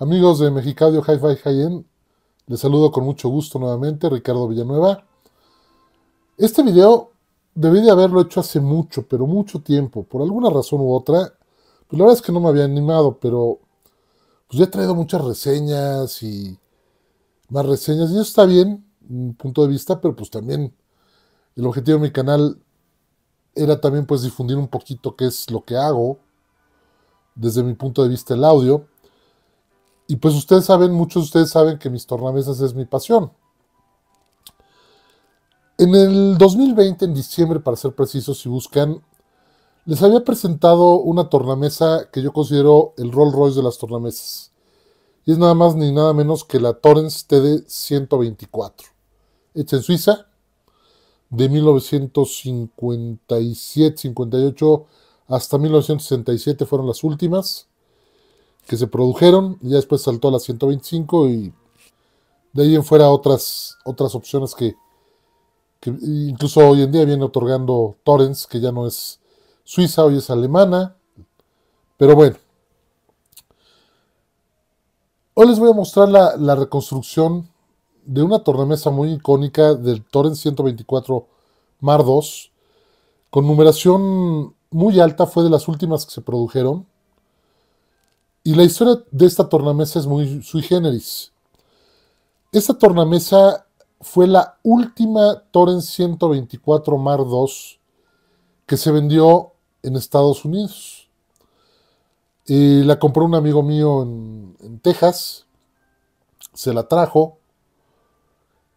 Amigos de Mexicadio Hi-Fi High-End, les saludo con mucho gusto nuevamente, Ricardo Villanueva. Este video debí de haberlo hecho hace mucho, pero mucho tiempo. Por alguna razón u otra, pues la verdad es que no me había animado, pero pues ya he traído muchas reseñas y más reseñas. Y eso está bien, punto de vista, pero pues también el objetivo de mi canal era también pues difundir un poquito qué es lo que hago, desde mi punto de vista el audio. Y pues ustedes saben, muchos de ustedes saben que mis tornamesas es mi pasión. En el 2020, en diciembre, para ser precisos, si buscan, les había presentado una tornamesa que yo considero el Rolls Royce de las tornamesas. Y es nada más ni nada menos que la Torrens TD 124, hecha en Suiza, de 1957-58 hasta 1967 fueron las últimas que se produjeron, y ya después saltó a las 125 y de ahí en fuera otras, otras opciones que, incluso hoy en día viene otorgando Torrens, que ya no es suiza, hoy es alemana, pero bueno. Hoy les voy a mostrar la, reconstrucción de una tornamesa muy icónica del Torrens 124 Mar 2, con numeración muy alta, fue de las últimas que se produjeron. Y la historia de esta tornamesa es muy sui generis. Esta tornamesa fue la última Torrent 124 Mar II que se vendió en Estados Unidos. Y la compró un amigo mío en, Texas, se la trajo,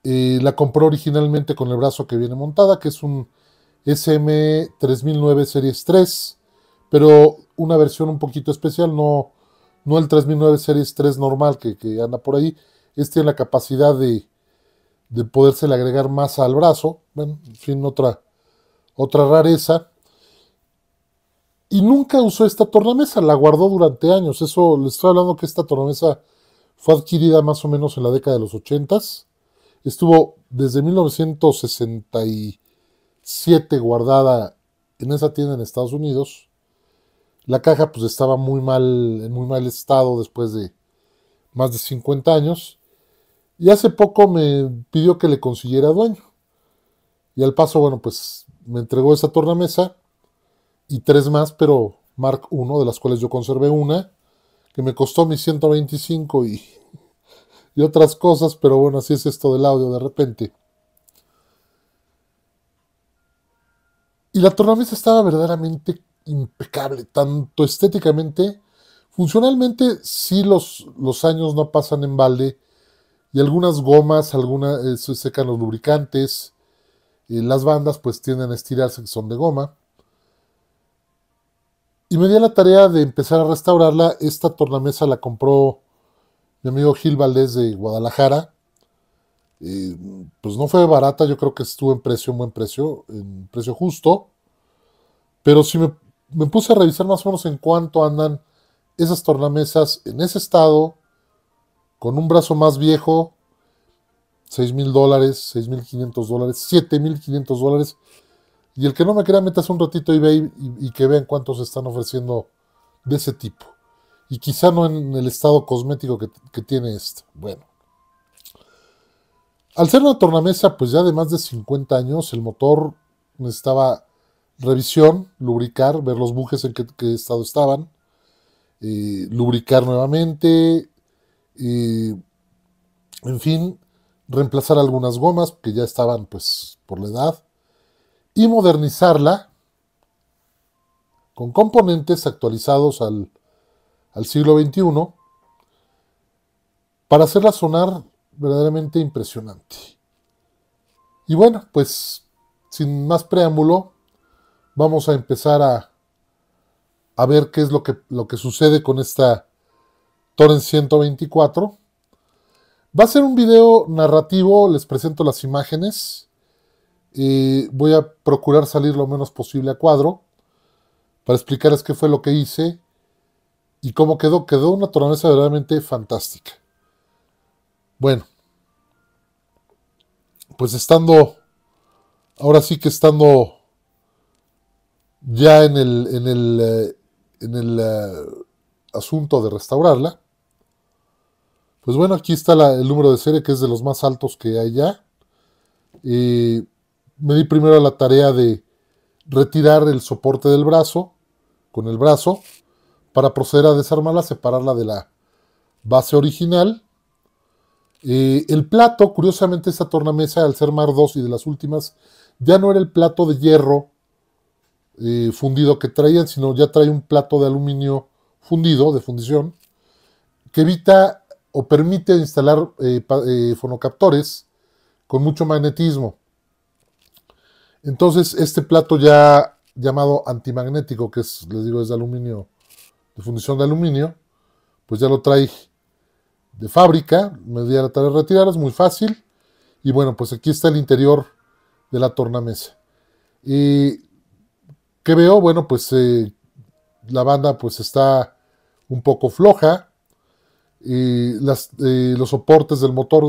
y la compró originalmente con el brazo que viene montada, que es un SM3009 Series 3, pero una versión un poquito especial, no no el 3009 Series 3 normal que, anda por ahí, este tiene la capacidad de, de podérsele agregar más al brazo, en fin, otra, otra rareza. Y nunca usó esta tornamesa, la guardó durante años. Eso les estoy hablando que esta tornamesa fue adquirida más o menos en la década de los 80 Estuvo desde 1967 guardada en esa tienda en Estados Unidos la caja pues estaba muy mal, en muy mal estado después de más de 50 años. Y hace poco me pidió que le consiguiera dueño. Y al paso, bueno, pues me entregó esa tornamesa y tres más, pero Mark I, de las cuales yo conservé una, que me costó mis 125 y, y otras cosas, pero bueno, así es esto del audio de repente. Y la tornamesa estaba verdaderamente impecable, tanto estéticamente, funcionalmente si los, los años no pasan en balde y algunas gomas, algunas eh, se secan los lubricantes, y eh, las bandas pues tienden a estirarse que son de goma. Y me di la tarea de empezar a restaurarla. Esta tornamesa la compró mi amigo Gil Valdés de Guadalajara. Eh, pues no fue barata, yo creo que estuvo en precio, buen precio, en precio justo. Pero si me me puse a revisar más o menos en cuánto andan esas tornamesas en ese estado, con un brazo más viejo, 6 mil dólares, 6 mil 500 dólares, 7 mil 500 dólares. Y el que no me crea, metas un ratito eBay y, y que vean cuántos están ofreciendo de ese tipo. Y quizá no en el estado cosmético que, tiene este. Bueno. Al ser una tornamesa, pues ya de más de 50 años, el motor estaba revisión, lubricar, ver los bujes en qué, estado estaban, eh, lubricar nuevamente, eh, en fin, reemplazar algunas gomas que ya estaban pues por la edad y modernizarla con componentes actualizados al, al siglo XXI para hacerla sonar verdaderamente impresionante. Y bueno, pues sin más preámbulo, vamos a empezar a, ver qué es lo que, lo que sucede con esta Torrent 124. Va a ser un video narrativo, les presento las imágenes. y voy a procurar salir lo menos posible a cuadro para explicarles qué fue lo que hice y cómo quedó. Quedó una tornamesa verdaderamente fantástica. Bueno, pues estando, ahora sí que estando ya en el, en el, eh, eh, asunto de restaurarla, pues bueno, aquí está el número de serie que es de los más altos que hay ya. Y me di primero la tarea de retirar el soporte del brazo con el brazo para proceder a desarmarla, separarla de la base original. el plato, curiosamente, esta tornamesa, al ser Mar 2 y de las últimas, ya no era el plato de hierro eh, fundido que traían, sino ya trae un plato de aluminio fundido, de fundición, que evita o permite instalar eh, eh, fonocaptores con mucho magnetismo. Entonces, este plato ya llamado antimagnético, que es, les digo, es de aluminio, de fundición de aluminio, pues ya lo trae de fábrica, media la tarea retirar, es muy fácil. Y bueno, pues aquí está el interior de la tornamesa. Y ¿Qué veo? Bueno, pues eh, la banda pues está un poco floja. Y eh, los soportes del motor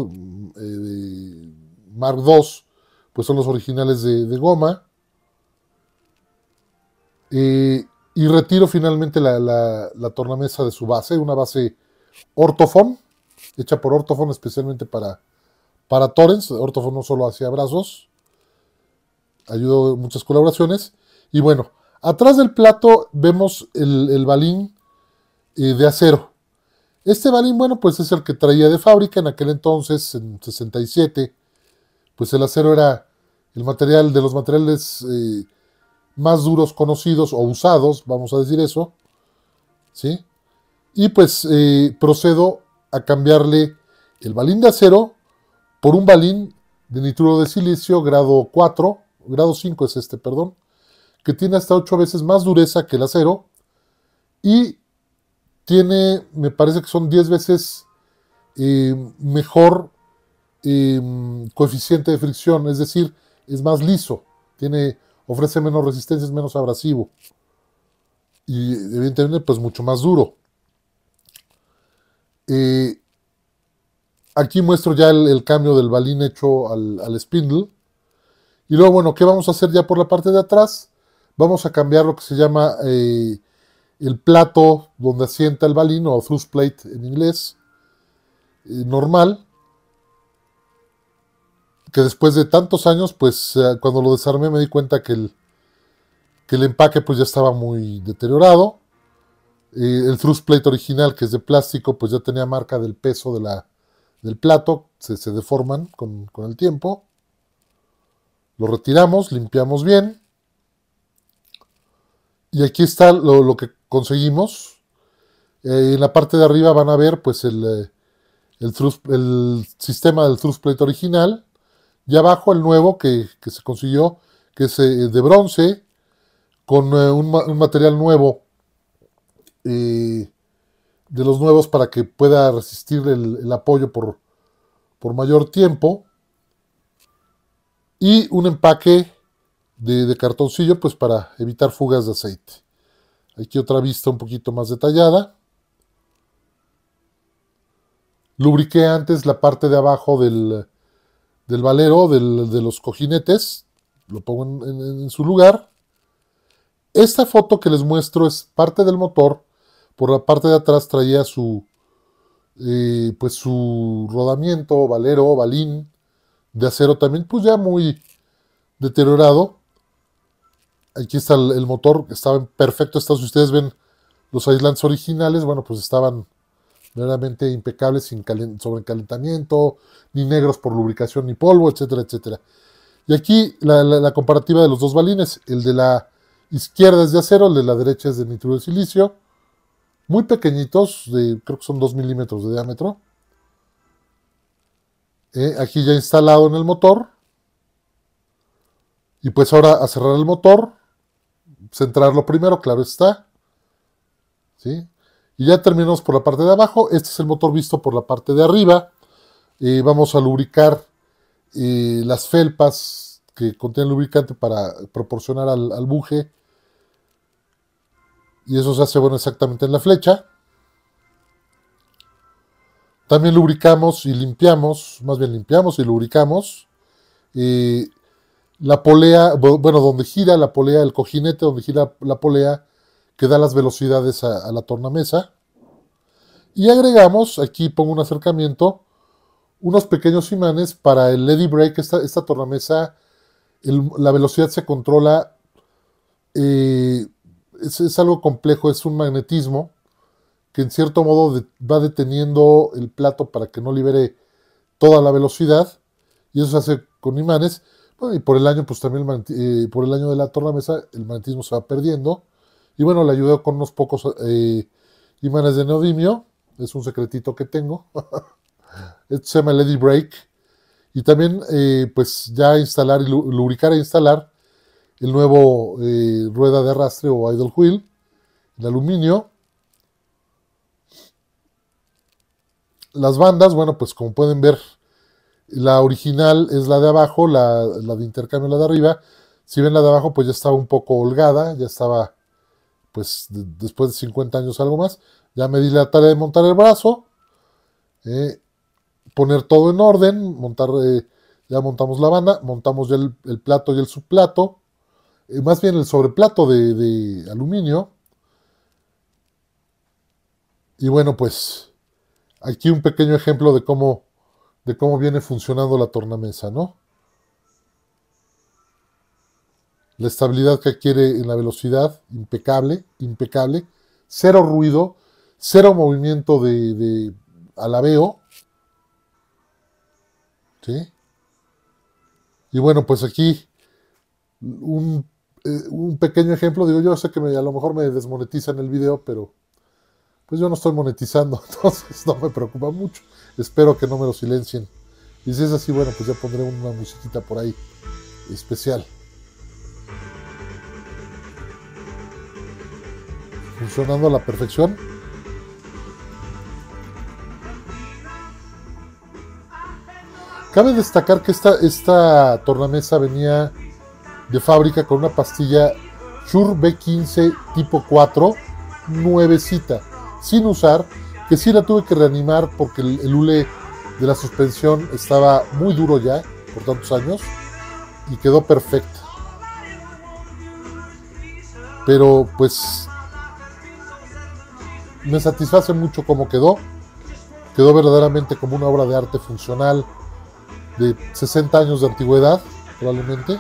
eh, Mark II pues son los originales de, goma. y retiro finalmente la, tornamesa de su base, una base Ortofon, hecha por Ortofon especialmente para, para Torrens. Ortofon no solo hacía brazos, ayudó muchas colaboraciones. Y bueno, atrás del plato vemos el, balín eh, de acero. Este balín, bueno, pues es el que traía de fábrica en aquel entonces, en 67. Pues el acero era el material de los materiales eh, más duros conocidos o usados, vamos a decir eso. ¿Sí? Y pues eh, procedo a cambiarle el balín de acero por un balín de nitruro de silicio grado 4, grado 5 es este, perdón, que tiene hasta 8 veces más dureza que el acero y tiene, me parece que son 10 veces eh, mejor eh, coeficiente de fricción, es decir, es más liso, tiene, ofrece menos resistencia, es menos abrasivo y evidentemente pues mucho más duro. Eh, aquí muestro ya el, cambio del balín hecho al spindle. Y luego, bueno, ¿qué vamos a hacer ya por la parte de atrás? Vamos a cambiar lo que se llama eh, el plato donde asienta el balín o thrust plate en inglés eh, normal. Que después de tantos años, pues eh, cuando lo desarmé me di cuenta que el, empaque pues ya estaba muy deteriorado. el thrust plate original, que es de plástico, pues ya tenía marca del peso de la, del plato, se, deforman con el tiempo. Lo retiramos, limpiamos bien y aquí está lo, que conseguimos. Eh, en la parte de arriba van a ver pues el, eh, sistema del truss plate original. Y abajo el nuevo que, se consiguió, que es eh, de bronce, con un, material nuevo, de los nuevos para que pueda resistir el, apoyo por mayor tiempo. Y un empaque de, cartoncillo, pues para evitar fugas de aceite. Aquí otra vista un poquito más detallada. Lubriqué antes la parte de abajo del, del valero, de los cojinetes. Lo pongo en, su lugar. Esta foto que les muestro es parte del motor. Por la parte de atrás traía su, eh, pues su rodamiento, valero, balín de acero también, pues ya muy deteriorado aquí está el, motor, estaba en perfecto estado. Si ustedes ven los aislantes originales, bueno, pues estaban verdaderamente impecables, sin sobrecalentamiento, ni negros por lubricación ni polvo, etcétera, etcétera. Y aquí la, comparativa de los dos balines, el de la izquierda es de acero, el de la derecha es de nitruro de silicio, muy pequeñitos, creo que son 2 milímetros de diámetro. Eh, aquí ya instalado en el motor. Y pues ahora a cerrar el motor, centrarlo primero, claro está. ¿Sí? Y ya terminamos por la parte de abajo. Este es el motor visto por la parte de arriba. y vamos a lubricar las felpas que contienen lubricante para proporcionar al, buje. Y eso se hace bueno exactamente en la flecha. También lubricamos y limpiamos, más bien limpiamos y lubricamos la polea, bueno, donde gira la polea, el cojinete donde gira la polea, que da las velocidades a, la tornamesa. Y agregamos, aquí pongo un acercamiento, unos pequeños imanes para el Lady Break. Esta, esta tornamesa, la velocidad se controla, eh, es, algo complejo, es un magnetismo que en cierto modo va deteniendo el plato para que no libere toda la velocidad. Y eso se hace con imanes y por el año, pues también por el año de la tornamesa, Mesa, el magnetismo se va perdiendo. Y bueno, le ayudó con unos pocos eh, imanes de neodimio. Es un secretito que tengo. Esto se llama Lady Break. Y también, eh, pues ya instalar y lubricar e instalar el nuevo eh, rueda de arrastre o idle wheel el aluminio. Las bandas, bueno, pues como pueden ver, la original es la de abajo, la, de intercambio la de arriba. Si ven la de abajo, pues ya estaba un poco holgada, ya estaba, pues después de 50 años algo más. Ya me di la tarea de montar el brazo, eh, poner todo en orden, montar, eh, ya montamos la banda, montamos ya el, plato y el subplato, eh, más bien el sobreplato de aluminio. Y bueno, pues aquí un pequeño ejemplo de cómo de cómo viene funcionando la tornamesa, ¿no? La estabilidad que adquiere en la velocidad, impecable, impecable, cero ruido, cero movimiento de, de alabeo, ¿sí? Y bueno, pues aquí un, eh, pequeño ejemplo, digo, yo sé que a lo mejor me desmonetizan el video, pero pues yo no estoy monetizando, entonces no me preocupa mucho. Espero que no me lo silencien. Y si es así, bueno, pues ya pondré una musiquita por ahí especial. Funcionando a la perfección. Cabe destacar que esta, esta tornamesa venía de fábrica con una pastilla Shure B15 tipo 4 nuevecita, sin usar, que sí la tuve que reanimar porque el, hule de la suspensión estaba muy duro ya por tantos años y quedó perfecta. Pero pues me satisface mucho cómo quedó. Quedó verdaderamente como una obra de arte funcional de 60 años de antigüedad, probablemente.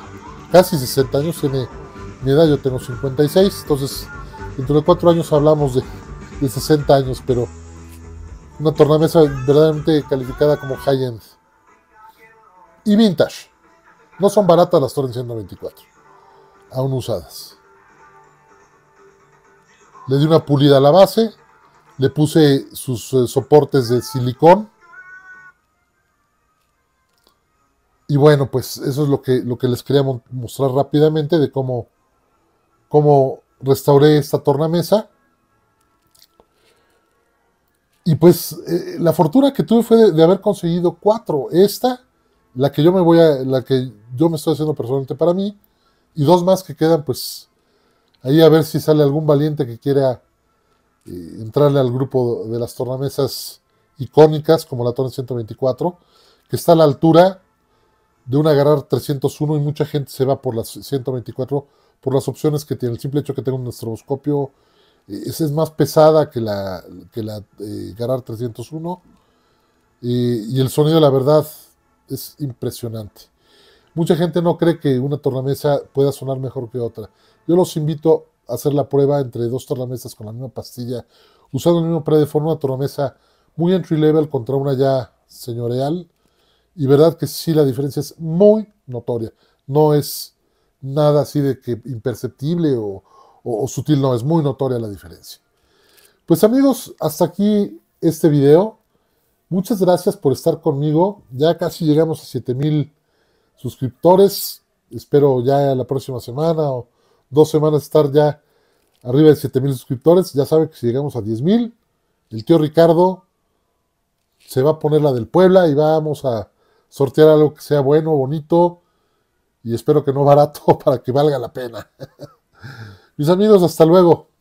Casi 60 años, tiene mi edad, yo tengo 56. Entonces, dentro de cuatro años hablamos de 60 años, pero una tornamesa verdaderamente calificada como high-end. Y vintage. No son baratas las torrens 194. Aún usadas. Le di una pulida a la base. Le puse sus eh, soportes de silicón. Y bueno, pues eso es lo que, lo que les quería mostrar rápidamente de cómo, cómo restauré esta tornamesa. Y pues eh, la fortuna que tuve fue de, haber conseguido cuatro. Esta, la que yo me voy a, la que yo me estoy haciendo personalmente para mí, y dos más que quedan, pues ahí a ver si sale algún valiente que quiera eh, entrarle al grupo de las tornamesas icónicas, como la Torre 124, que está a la altura de un agarrar 301 y mucha gente se va por las 124 por las opciones que tiene. El simple hecho que tenga un estroboscopio, esa es más pesada que la, que la eh, Garar 301. y el sonido, la verdad, es impresionante. Mucha gente no cree que una tornamesa pueda sonar mejor que otra. Yo los invito a hacer la prueba entre dos tornamesas con la misma pastilla, usando el mismo predeform, una tornamesa muy entry level contra una ya señoreal. Y verdad que sí, la diferencia es muy notoria. No es nada así de que imperceptible o, o, sutil no, es muy notoria la diferencia. Pues amigos, hasta aquí este video. Muchas gracias por estar conmigo. Ya casi llegamos a 7000 suscriptores. Espero ya la próxima semana o dos semanas estar ya arriba de 7000 suscriptores. Ya sabe que si llegamos a 10000, el tío Ricardo se va a poner la del Puebla y vamos a sortear algo que sea bueno, bonito y espero que no barato para que valga la pena. Mis amigos, hasta luego.